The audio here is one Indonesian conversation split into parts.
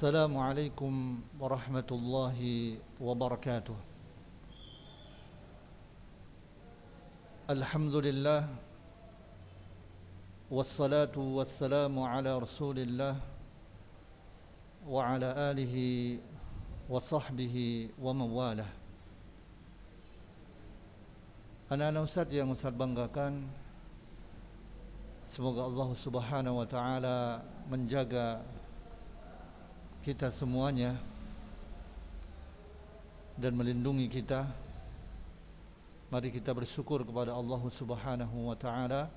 السلام عليكم ورحمة الله وبركاته الحمد لله والصلاة والسلام على رسول الله وعلى آله وصحبه ومن والاه Anak-anak Ustaz yang Ustaz banggakan Semoga Allah subhanahu wa ta'ala menjaga kita semuanya dan melindungi kita. Mari kita bersyukur kepada Allah Subhanahu wa taala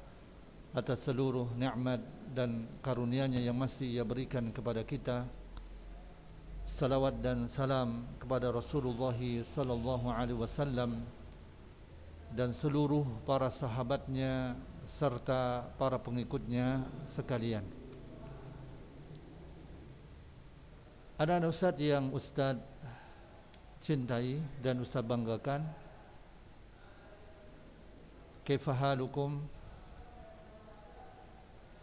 atas seluruh nikmat dan karunia-Nya yang masih Ia berikan kepada kita. Salawat dan salam kepada Rasulullah sallallahu alaihi wasallam dan seluruh para sahabatnya serta para pengikutnya sekalian. Ada anak ustaz yang ustaz cintai dan ustaz banggakan. kefahalukum.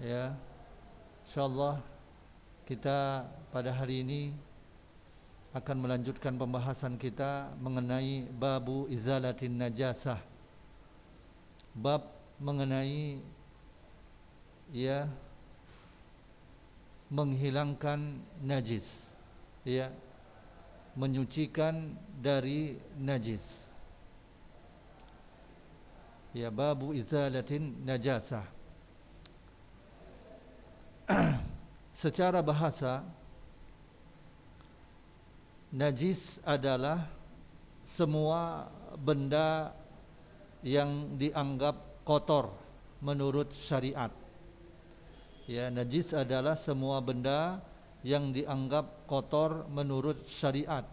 Ya. Insyaallah kita pada hari ini akan melanjutkan pembahasan kita mengenai babu izalatin najasah. Bab mengenai ya menghilangkan najis ya menyucikan dari najis. Ya babu izalatin najasa Secara bahasa najis adalah semua benda yang dianggap kotor menurut syariat. Ya, najis adalah semua benda yang dianggap kotor menurut syariat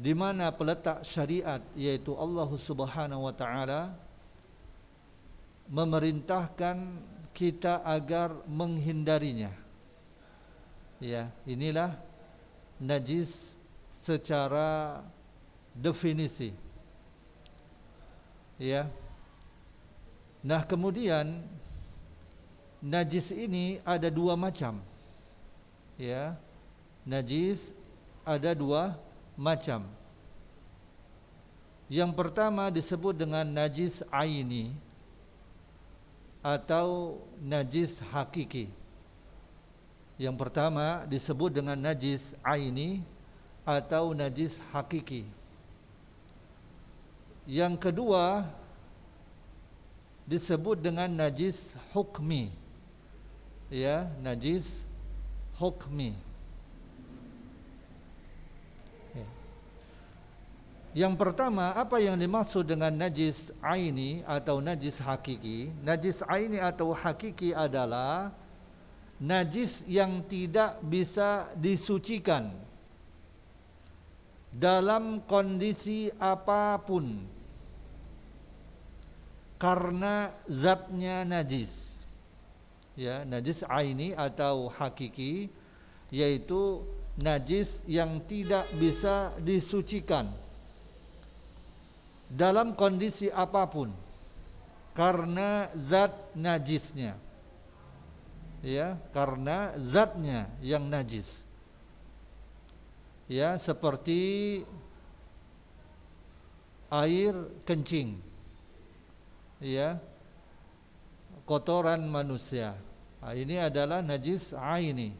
di mana peletak syariat yaitu Allah Subhanahu wa taala memerintahkan kita agar menghindarinya ya inilah najis secara definisi ya nah kemudian najis ini ada dua macam ya najis ada dua macam. Yang pertama disebut dengan najis aini atau najis hakiki. Yang pertama disebut dengan najis aini atau najis hakiki. Yang kedua disebut dengan najis hukmi. Ya, najis hukmi. Ya. Yang pertama, apa yang dimaksud dengan najis aini atau najis hakiki? Najis aini atau hakiki adalah najis yang tidak bisa disucikan dalam kondisi apapun karena zatnya najis ya najis aini atau hakiki yaitu najis yang tidak bisa disucikan dalam kondisi apapun karena zat najisnya ya karena zatnya yang najis ya seperti air kencing ya kotoran manusia Ah, ini adalah najis aini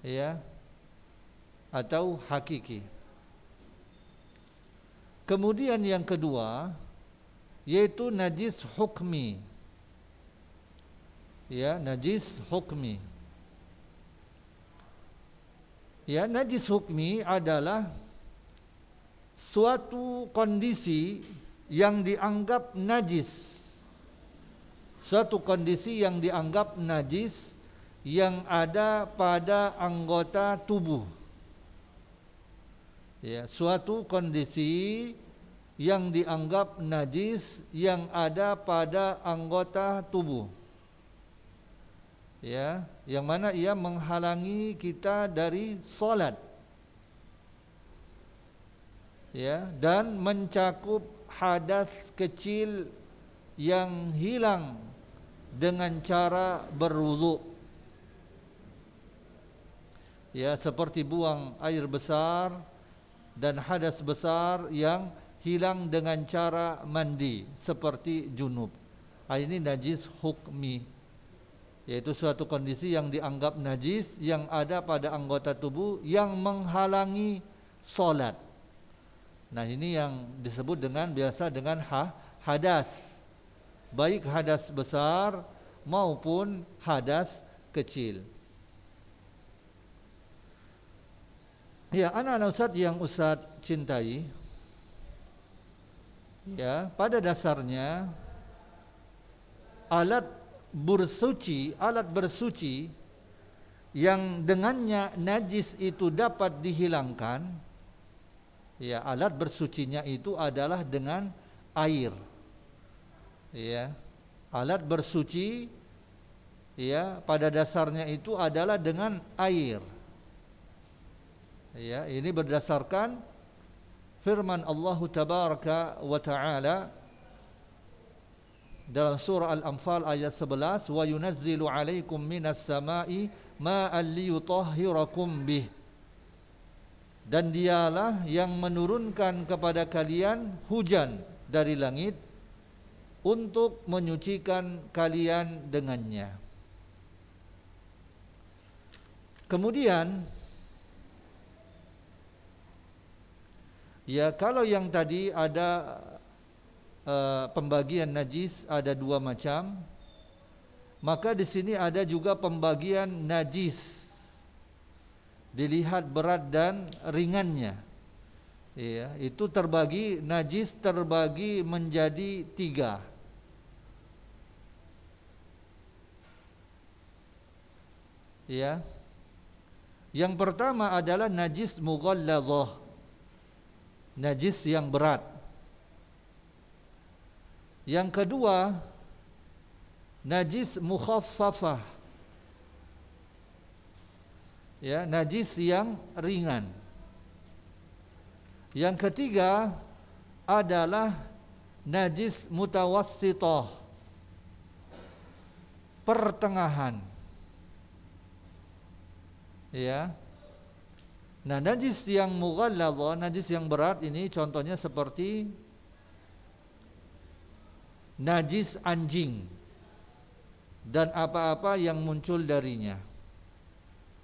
ya atau hakiki. Kemudian yang kedua yaitu najis hukmi. Ya, najis hukmi. Ya, najis hukmi adalah suatu kondisi yang dianggap najis suatu kondisi yang dianggap najis yang ada pada anggota tubuh. Ya, suatu kondisi yang dianggap najis yang ada pada anggota tubuh. Ya, yang mana ia menghalangi kita dari salat. Ya, dan mencakup hadas kecil yang hilang dengan cara berwudu. Ya, seperti buang air besar dan hadas besar yang hilang dengan cara mandi seperti junub. Ah, ini najis hukmi yaitu suatu kondisi yang dianggap najis yang ada pada anggota tubuh yang menghalangi solat. Nah ini yang disebut dengan biasa dengan ha, hadas baik hadas besar maupun hadas kecil. Ya, anak-anak Ustadz yang Ustadz cintai, ya, pada dasarnya alat bersuci, alat bersuci yang dengannya najis itu dapat dihilangkan, ya, alat bersucinya itu adalah dengan air ya alat bersuci ya pada dasarnya itu adalah dengan air ya ini berdasarkan firman Allah tabaraka wa taala dalam surah Al-Anfal ayat 11 wa yunazzilu alaikum minas samai ma'an liyutahhirakum bih dan dialah yang menurunkan kepada kalian hujan dari langit untuk menyucikan kalian dengannya. Kemudian ya kalau yang tadi ada uh, pembagian najis ada dua macam, maka di sini ada juga pembagian najis. Dilihat berat dan ringannya. Ya, itu terbagi najis terbagi menjadi tiga Ya. Yang pertama adalah najis mughalladhah. Najis yang berat. Yang kedua, najis mukhaffafah. Ya, najis yang ringan. Yang ketiga adalah najis mutawassithah. Pertengahan ya nah najis yang mughalladha najis yang berat ini contohnya seperti najis anjing dan apa-apa yang muncul darinya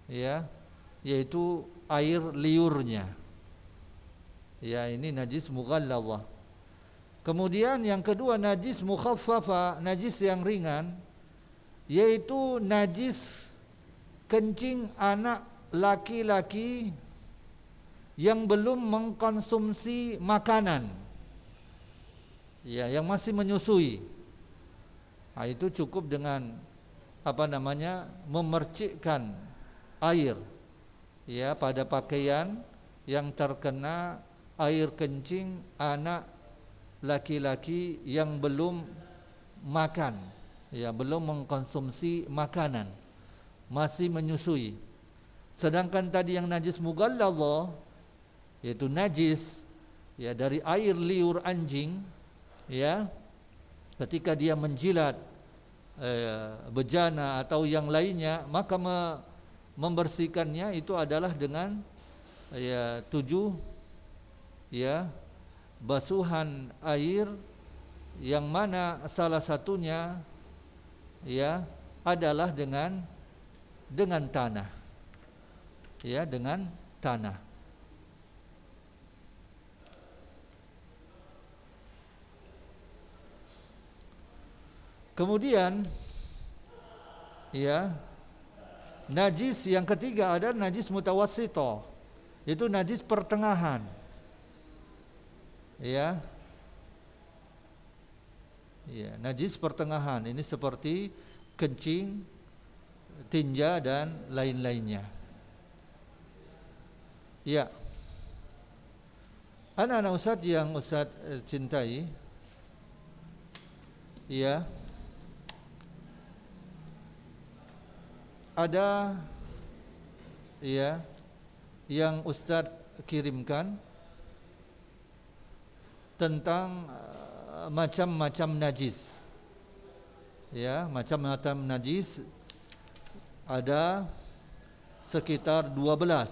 ya yaitu air liurnya ya ini najis mughalladha kemudian yang kedua najis mukhaffafa najis yang ringan yaitu najis kencing anak laki-laki yang belum mengkonsumsi makanan ya yang masih menyusui nah, itu cukup dengan apa namanya memercikkan air ya pada pakaian yang terkena air kencing anak laki-laki yang belum makan ya belum mengkonsumsi makanan masih menyusui. Sedangkan tadi yang najis mughalladh yaitu najis ya dari air liur anjing ya ketika dia menjilat eh, bejana atau yang lainnya maka me, membersihkannya itu adalah dengan ya tujuh ya basuhan air yang mana salah satunya ya adalah dengan dengan tanah. Ya, dengan tanah. Kemudian ya najis yang ketiga ada najis mutawasito itu najis pertengahan ya ya najis pertengahan ini seperti kencing tinja dan lain-lainnya. Ya. Anak-anak Ustaz yang Ustaz eh, cintai Ya Ada Ya Yang Ustaz kirimkan Tentang eh, Macam-macam najis Ya Macam-macam najis ada sekitar 12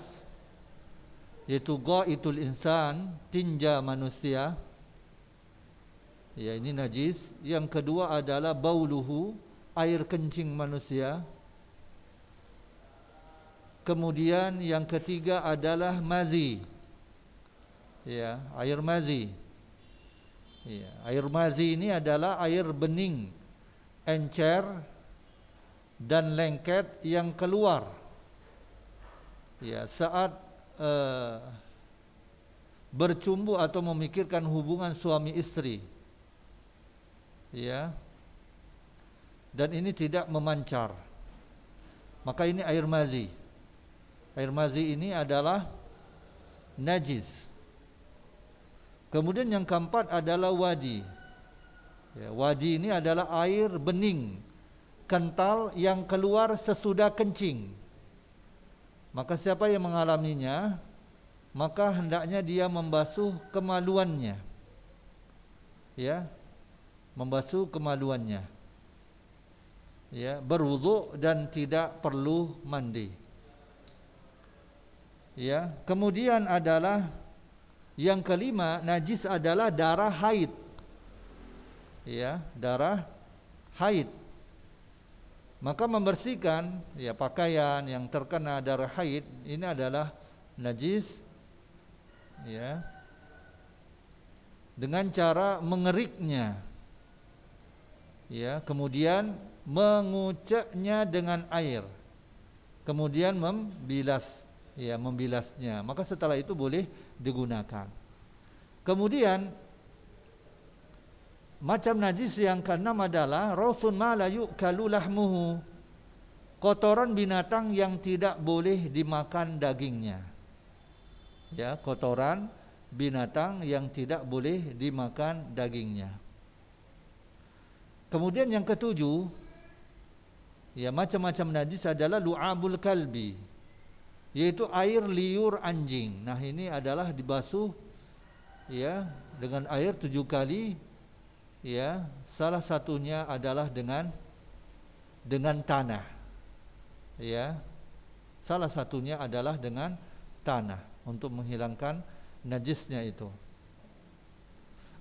yaitu ghaitul insan tinja manusia ya ini najis yang kedua adalah bauluhu air kencing manusia kemudian yang ketiga adalah mazi ya air mazi ya air mazi ini adalah air bening encer dan lengket yang keluar ya saat eh, bercumbu atau memikirkan hubungan suami istri ya dan ini tidak memancar maka ini air mazi air mazi ini adalah najis kemudian yang keempat adalah wadi ya, wadi ini adalah air bening kental yang keluar sesudah kencing. Maka siapa yang mengalaminya, maka hendaknya dia membasuh kemaluannya. Ya. Membasuh kemaluannya. Ya, berwudu dan tidak perlu mandi. Ya, kemudian adalah yang kelima, najis adalah darah haid. Ya, darah haid. Maka membersihkan ya pakaian yang terkena darah haid ini adalah najis ya dengan cara mengeriknya ya kemudian menguceknya dengan air kemudian membilas ya membilasnya maka setelah itu boleh digunakan kemudian Macam najis yang keenam adalah rosun malayuk la muhu Kotoran binatang yang tidak boleh dimakan dagingnya. Ya, kotoran binatang yang tidak boleh dimakan dagingnya. Kemudian yang ketujuh, ya macam-macam najis adalah lu'abul kalbi, yaitu air liur anjing. Nah, ini adalah dibasuh ya dengan air tujuh kali ya salah satunya adalah dengan dengan tanah ya salah satunya adalah dengan tanah untuk menghilangkan najisnya itu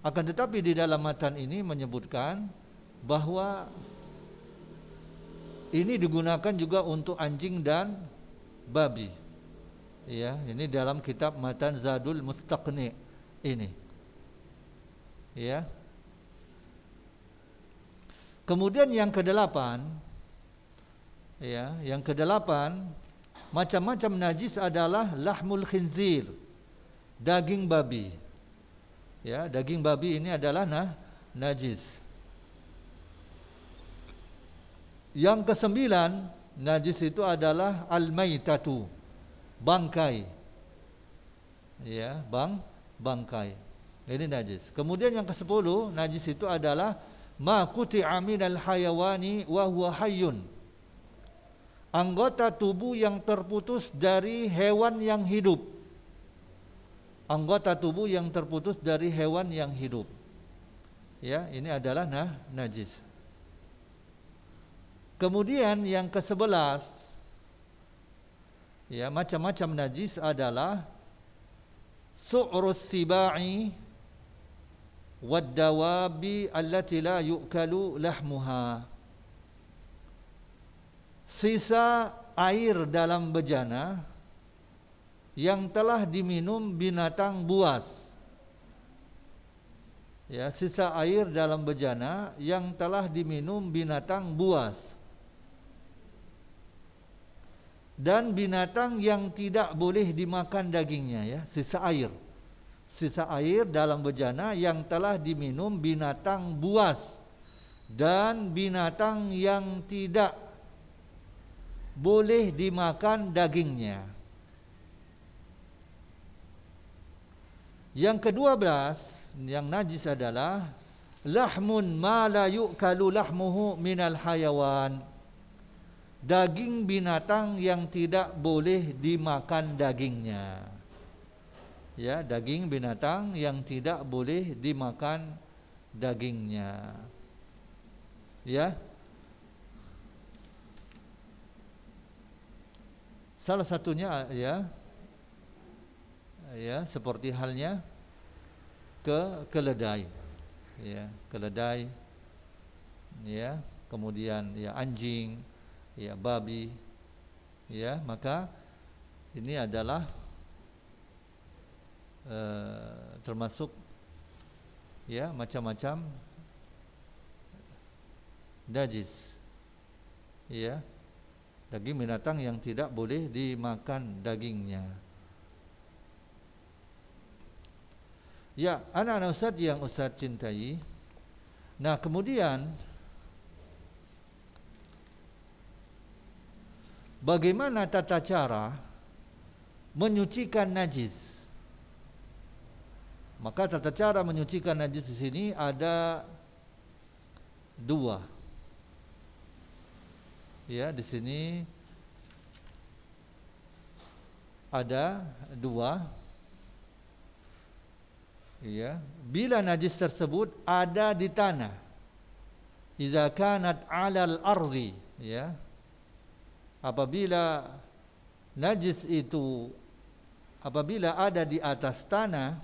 akan tetapi di dalam matan ini menyebutkan bahwa ini digunakan juga untuk anjing dan babi ya ini dalam kitab matan zadul mustaqni ini ya Kemudian yang kedelapan ya, yang kedelapan macam-macam najis adalah lahmul khinzir, daging babi. Ya, daging babi ini adalah nah, najis. Yang kesembilan, najis itu adalah al-maitatu, bangkai. Ya, bang bangkai. Ini najis. Kemudian yang ke kesepuluh, najis itu adalah ma amin minal hayawani wa huwa hayyun. Anggota tubuh yang terputus dari hewan yang hidup. Anggota tubuh yang terputus dari hewan yang hidup. Ya, ini adalah nah, najis. Kemudian yang ke sebelas ya macam-macam najis adalah su'rus sibai Waddawabi allati la yu'kalu lahmuha sisa air dalam bejana yang telah diminum binatang buas ya sisa air dalam bejana yang telah diminum binatang buas dan binatang yang tidak boleh dimakan dagingnya ya sisa air sisa air dalam bejana yang telah diminum binatang buas dan binatang yang tidak boleh dimakan dagingnya. Yang kedua belas yang najis adalah lahmun malayuk la lahmuhu minal hayawan. Daging binatang yang tidak boleh dimakan dagingnya ya daging binatang yang tidak boleh dimakan dagingnya. Ya. Salah satunya ya ya seperti halnya ke keledai. Ya, keledai. Ya, kemudian ya anjing, ya babi. Ya, maka ini adalah Eh, termasuk ya macam-macam najis, ya daging binatang yang tidak boleh dimakan dagingnya ya anak-anak ustaz yang ustaz cintai nah kemudian bagaimana tata cara menyucikan najis maka tata cara menyucikan najis di sini ada dua. Ya, di sini ada dua. Ya, bila najis tersebut ada di tanah. Idza kanat 'alal ardi, ya. Apabila najis itu apabila ada di atas tanah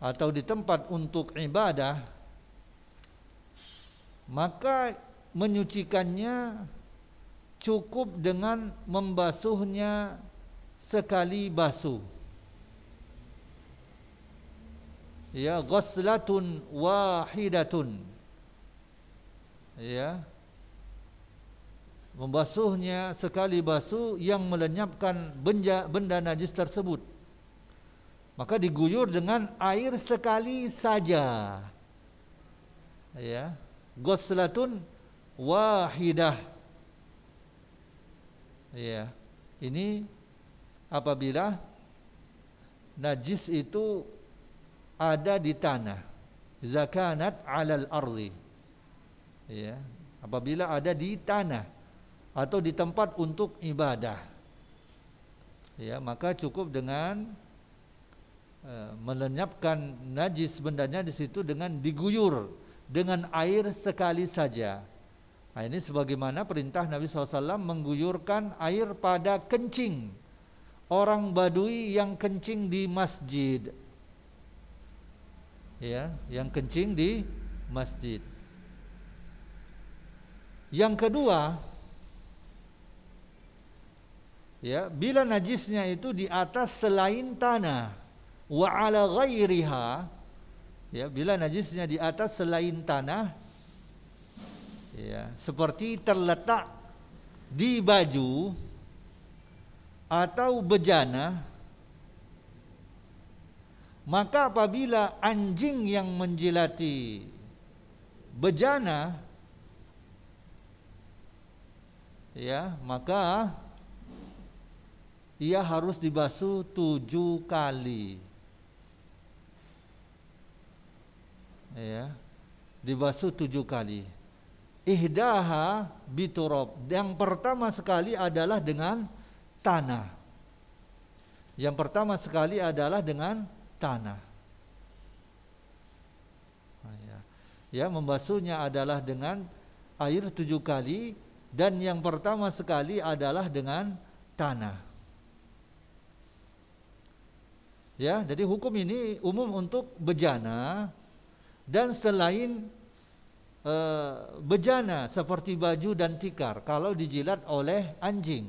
atau di tempat untuk ibadah maka menyucikannya cukup dengan membasuhnya sekali basuh ya ghuslatun wahidatun ya membasuhnya sekali basuh yang melenyapkan benda, benda najis tersebut maka diguyur dengan air sekali saja. Ya, goslatun wahidah. Ya, ini apabila najis itu ada di tanah zakanat alal ardi ya apabila ada di tanah atau di tempat untuk ibadah ya maka cukup dengan Eh, melenyapkan najis bendanya di situ dengan diguyur dengan air sekali saja. Nah, ini sebagaimana perintah Nabi SAW mengguyurkan air pada kencing orang Badui yang kencing di masjid. Ya, yang kencing di masjid. Yang kedua, ya, bila najisnya itu di atas selain tanah wa ala ghairiha ya bila najisnya di atas selain tanah ya seperti terletak di baju atau bejana maka apabila anjing yang menjilati bejana ya maka ia harus dibasuh tujuh kali ya dibasuh tujuh kali ihdaha biturab yang pertama sekali adalah dengan tanah yang pertama sekali adalah dengan tanah nah, ya. ya, membasuhnya adalah dengan air tujuh kali dan yang pertama sekali adalah dengan tanah Ya, jadi hukum ini umum untuk bejana, dan selain e, bejana seperti baju dan tikar kalau dijilat oleh anjing.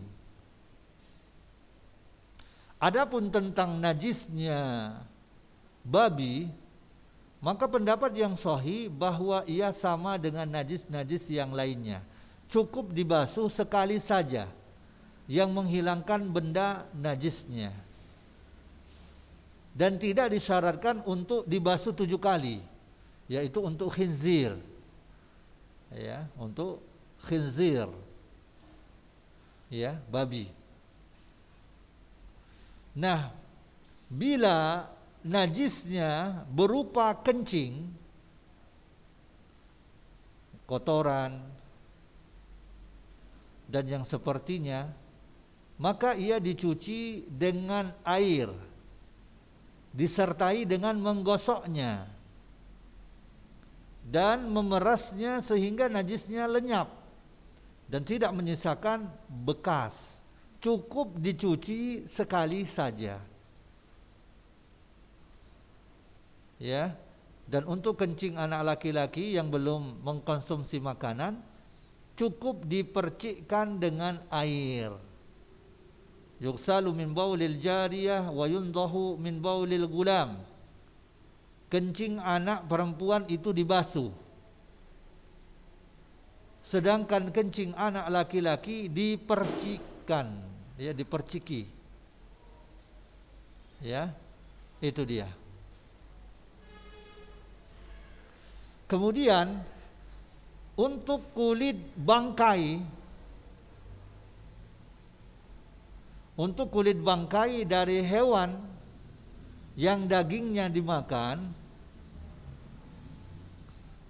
Adapun tentang najisnya babi, maka pendapat yang sahih bahwa ia sama dengan najis-najis yang lainnya. Cukup dibasuh sekali saja yang menghilangkan benda najisnya. Dan tidak disyaratkan untuk dibasuh tujuh kali yaitu untuk khinzir ya untuk khinzir ya babi nah bila najisnya berupa kencing kotoran dan yang sepertinya maka ia dicuci dengan air disertai dengan menggosoknya dan memerasnya sehingga najisnya lenyap dan tidak menyisakan bekas. Cukup dicuci sekali saja. Ya. Dan untuk kencing anak laki-laki yang belum mengkonsumsi makanan cukup dipercikkan dengan air. Yuksalu min baulil jariyah wa yundahu min baulil gulam kencing anak perempuan itu dibasuh. Sedangkan kencing anak laki-laki dipercikan, ya diperciki. Ya. Itu dia. Kemudian untuk kulit bangkai untuk kulit bangkai dari hewan yang dagingnya dimakan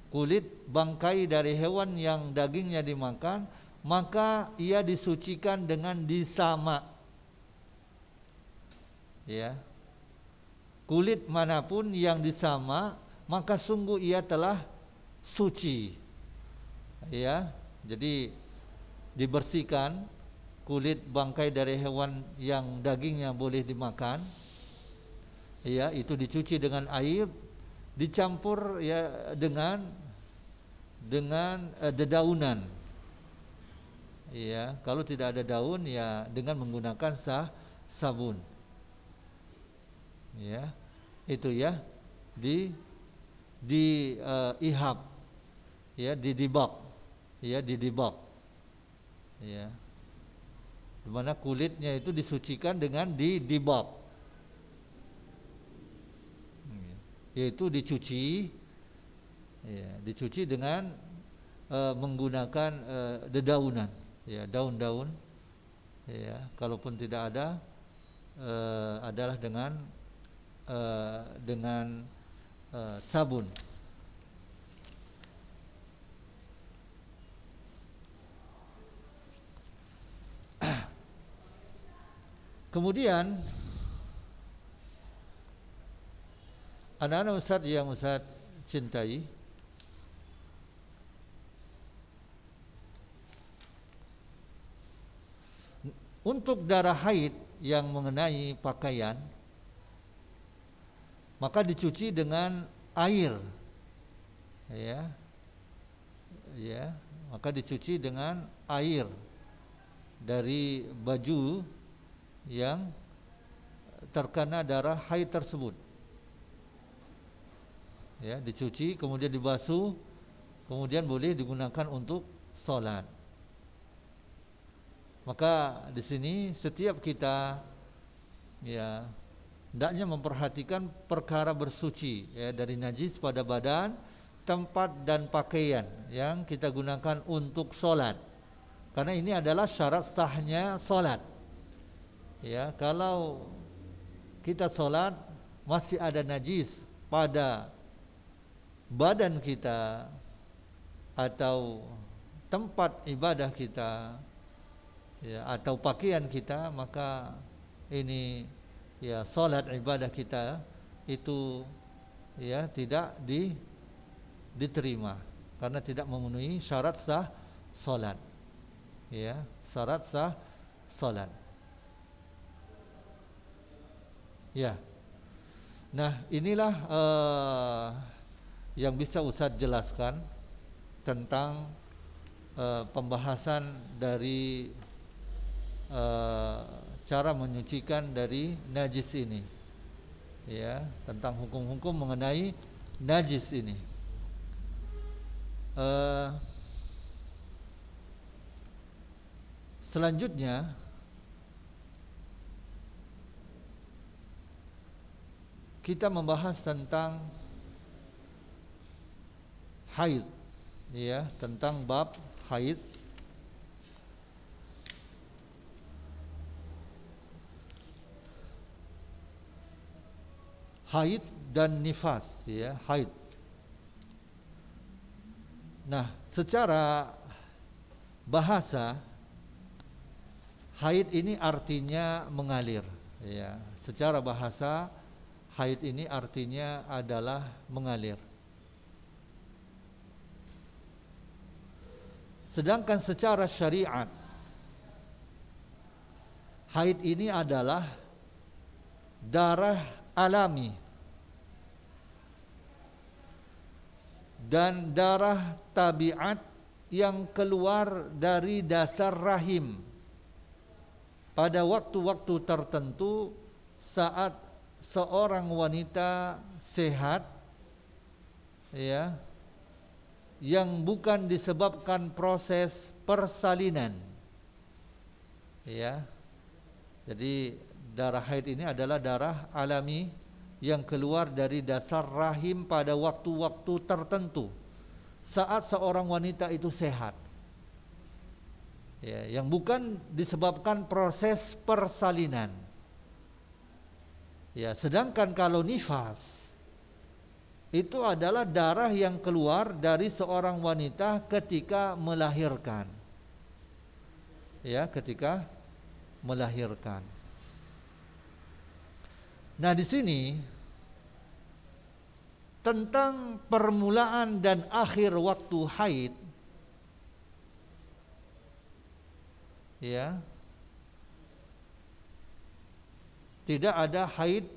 kulit bangkai dari hewan yang dagingnya dimakan maka ia disucikan dengan disama ya kulit manapun yang disama maka sungguh ia telah suci ya jadi dibersihkan kulit bangkai dari hewan yang dagingnya boleh dimakan ya itu dicuci dengan air dicampur ya dengan dengan eh, dedaunan ya kalau tidak ada daun ya dengan menggunakan sah sabun ya itu ya di di uh, ihab ya di dibak ya di dibak ya dimana kulitnya itu disucikan dengan di dibak yaitu dicuci ya, dicuci dengan e, menggunakan e, dedaunan ya daun-daun ya kalaupun tidak ada e, adalah dengan e, dengan e, sabun Kemudian anak-anak Ustaz yang Ustaz cintai untuk darah haid yang mengenai pakaian maka dicuci dengan air ya ya maka dicuci dengan air dari baju yang terkena darah haid tersebut ya dicuci kemudian dibasuh kemudian boleh digunakan untuk sholat maka di sini setiap kita ya hendaknya memperhatikan perkara bersuci ya dari najis pada badan tempat dan pakaian yang kita gunakan untuk sholat karena ini adalah syarat sahnya sholat ya kalau kita sholat masih ada najis pada badan kita atau tempat ibadah kita ya, atau pakaian kita maka ini ya salat ibadah kita itu ya tidak di, diterima karena tidak memenuhi syarat sah salat ya syarat sah salat ya nah inilah uh, yang bisa Ustadz jelaskan tentang uh, pembahasan dari uh, cara menyucikan dari najis ini ya tentang hukum-hukum mengenai najis ini uh, selanjutnya kita membahas tentang haid ya tentang bab haid haid dan nifas ya haid nah secara bahasa haid ini artinya mengalir ya secara bahasa haid ini artinya adalah mengalir Sedangkan secara syariat haid ini adalah darah alami dan darah tabiat yang keluar dari dasar rahim pada waktu-waktu tertentu saat seorang wanita sehat ya yang bukan disebabkan proses persalinan. Ya. Jadi darah haid ini adalah darah alami yang keluar dari dasar rahim pada waktu-waktu tertentu saat seorang wanita itu sehat. Ya, yang bukan disebabkan proses persalinan. Ya, sedangkan kalau nifas itu adalah darah yang keluar dari seorang wanita ketika melahirkan. Ya, ketika melahirkan. Nah, di sini tentang permulaan dan akhir waktu haid ya tidak ada haid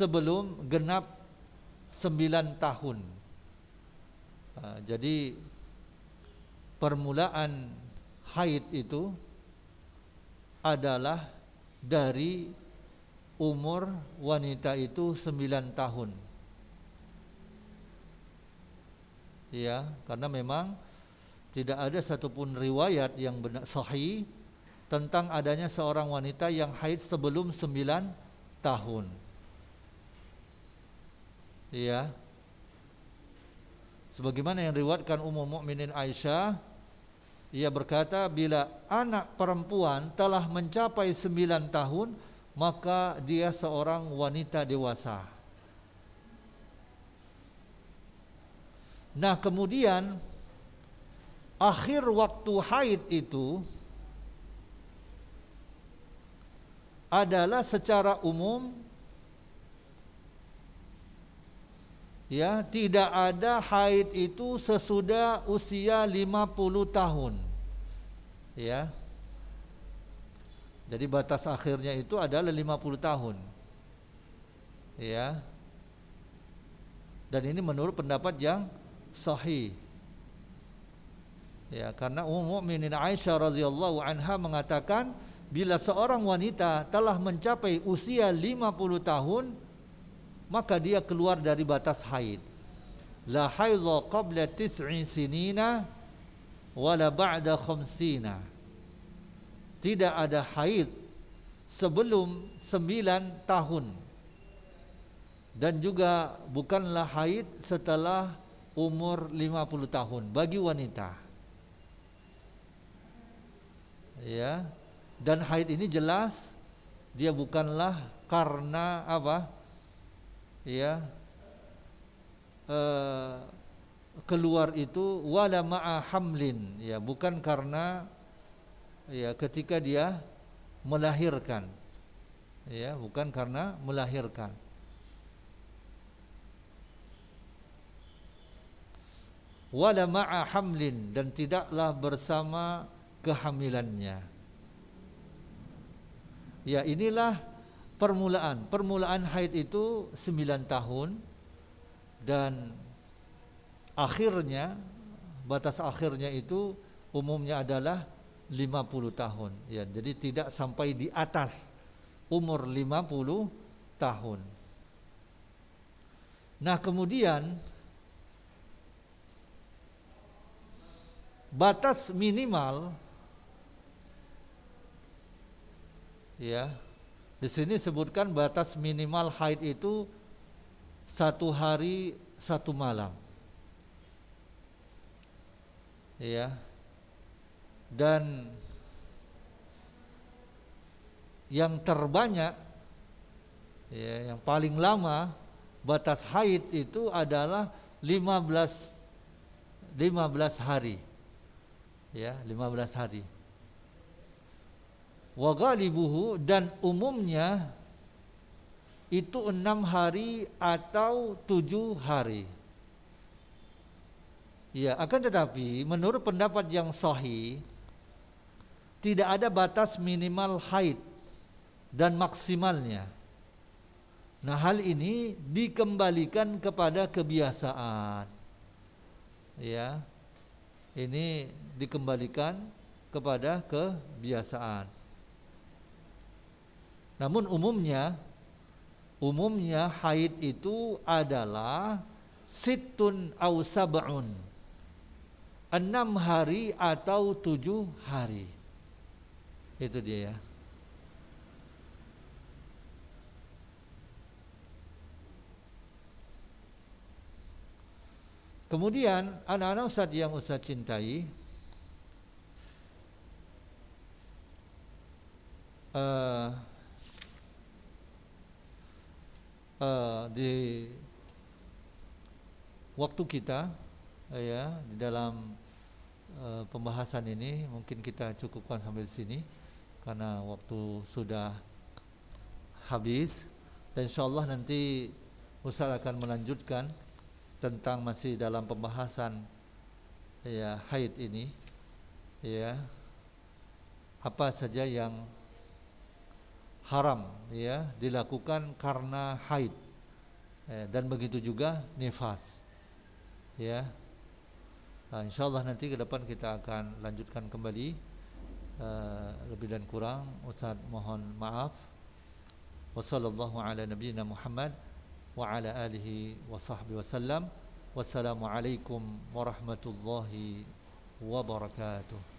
sebelum genap 9 tahun jadi permulaan haid itu adalah dari umur wanita itu 9 tahun ya karena memang tidak ada satupun riwayat yang benar sahih tentang adanya seorang wanita yang haid sebelum 9 tahun ya sebagaimana yang diriwatkan umum mukminin Aisyah ia berkata bila anak perempuan telah mencapai sembilan tahun maka dia seorang wanita dewasa nah kemudian akhir waktu haid itu adalah secara umum ya tidak ada haid itu sesudah usia 50 tahun ya jadi batas akhirnya itu adalah 50 tahun ya dan ini menurut pendapat yang sahih ya karena Ummu Mukminin Aisyah radhiyallahu anha mengatakan bila seorang wanita telah mencapai usia 50 tahun maka dia keluar dari batas haid la haidha qabla tis'in sinina wala ba'da khamsina tidak ada haid sebelum sembilan tahun dan juga bukanlah haid setelah umur lima puluh tahun bagi wanita ya dan haid ini jelas dia bukanlah karena apa ya eh, keluar itu wala ma'a hamlin ya bukan karena ya ketika dia melahirkan ya bukan karena melahirkan wala ma'a hamlin dan tidaklah bersama kehamilannya ya inilah permulaan. Permulaan haid itu sembilan tahun dan akhirnya batas akhirnya itu umumnya adalah lima puluh tahun ya. Jadi tidak sampai di atas umur lima puluh tahun. Nah, kemudian batas minimal ya di sini sebutkan batas minimal haid itu satu hari satu malam. Ya. Dan yang terbanyak ya, yang paling lama batas haid itu adalah 15 15 hari. Ya, 15 hari. Wagalibuhu dan umumnya itu enam hari atau tujuh hari. Ya, akan tetapi menurut pendapat yang sahih tidak ada batas minimal haid dan maksimalnya. Nah, hal ini dikembalikan kepada kebiasaan. Ya. Ini dikembalikan kepada kebiasaan. Namun umumnya umumnya haid itu adalah situn au sab'un. Enam hari atau tujuh hari. Itu dia ya. Kemudian anak-anak Ustaz yang Ustaz cintai uh, Eh, di waktu kita uh, ya di dalam uh, pembahasan ini mungkin kita cukupkan sampai sini karena waktu sudah habis dan Allah nanti Ustaz akan melanjutkan tentang masih dalam pembahasan ya haid ini ya apa saja yang haram ya dilakukan karena haid eh, dan begitu juga nifas ya nah, insya Allah nanti ke depan kita akan lanjutkan kembali uh, lebih dan kurang Ustaz mohon maaf wasallallahu ala nabiyina wa ala alihi wa sahbihi wasallam wassalamualaikum warahmatullahi wabarakatuh